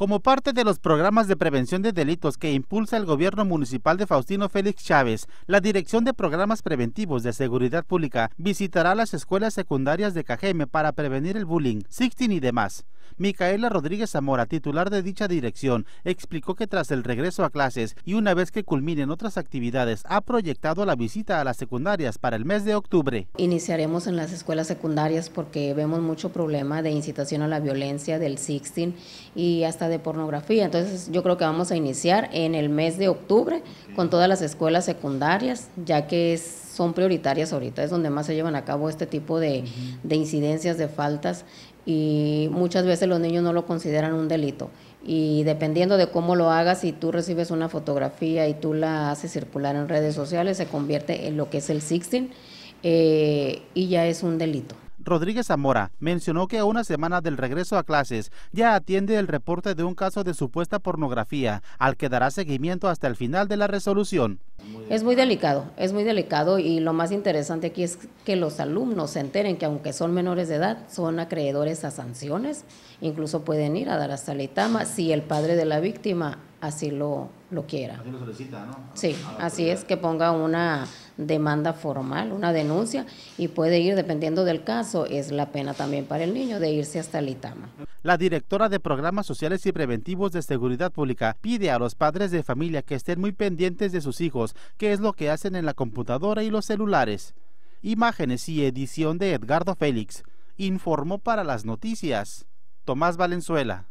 Como parte de los programas de prevención de delitos que impulsa el gobierno municipal de Faustino Félix Chávez, la Dirección de Programas Preventivos de Seguridad Pública visitará las escuelas secundarias de Cajeme para prevenir el bullying, sexting y demás. Micaela Rodríguez Zamora, titular de dicha dirección, explicó que tras el regreso a clases y una vez que culminen otras actividades, ha proyectado la visita a las secundarias para el mes de octubre. Iniciaremos en las escuelas secundarias porque vemos mucho problema de incitación a la violencia, del sexting y hasta de pornografía. Entonces yo creo que vamos a iniciar en el mes de octubre con todas las escuelas secundarias, ya que son prioritarias ahorita, es donde más se llevan a cabo este tipo de incidencias, de faltas, y muchas veces los niños no lo consideran un delito. Y dependiendo de cómo lo hagas, si tú recibes una fotografía y tú la haces circular en redes sociales, se convierte en lo que es el sexting eh, y ya es un delito. Rodríguez Zamora, mencionó que a una semana del regreso a clases ya atiende el reporte de un caso de supuesta pornografía, al que dará seguimiento hasta el final de la resolución. Es muy delicado, es muy delicado y lo más interesante aquí es que los alumnos se enteren que aunque son menores de edad, son acreedores a sanciones, incluso pueden ir a dar hasta la ITAMA si el padre de la víctima así lo, quiera. Así lo solicita, ¿no? Sí, así es, que ponga una demanda formal, una denuncia, y puede ir, dependiendo del caso, es la pena también para el niño de irse hasta el Itama. La directora de Programas Sociales y Preventivos de Seguridad Pública pide a los padres de familia que estén muy pendientes de sus hijos, qué es lo que hacen en la computadora y los celulares. Imágenes y edición de Edgardo Félix. Informó para las noticias Tomás Valenzuela.